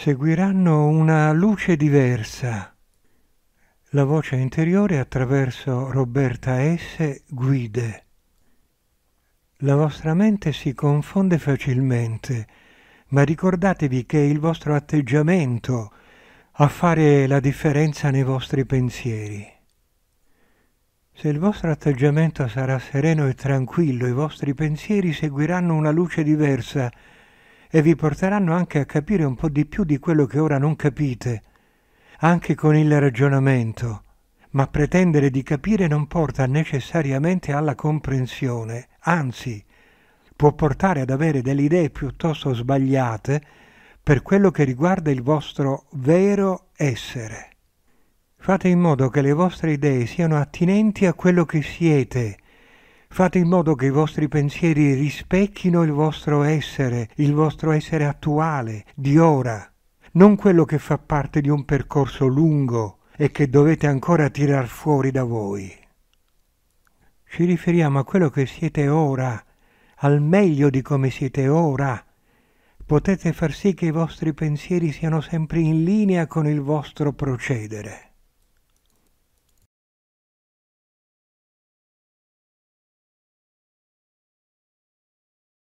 seguiranno una luce diversa. La voce interiore attraverso Roberta S. Guide. La vostra mente si confonde facilmente, ma ricordatevi che è il vostro atteggiamento a fare la differenza nei vostri pensieri. Se il vostro atteggiamento sarà sereno e tranquillo, i vostri pensieri seguiranno una luce diversa e vi porteranno anche a capire un po' di più di quello che ora non capite, anche con il ragionamento. Ma pretendere di capire non porta necessariamente alla comprensione, anzi può portare ad avere delle idee piuttosto sbagliate per quello che riguarda il vostro vero essere. Fate in modo che le vostre idee siano attinenti a quello che siete, Fate in modo che i vostri pensieri rispecchino il vostro essere, il vostro essere attuale, di ora, non quello che fa parte di un percorso lungo e che dovete ancora tirar fuori da voi. Ci riferiamo a quello che siete ora, al meglio di come siete ora. Potete far sì che i vostri pensieri siano sempre in linea con il vostro procedere.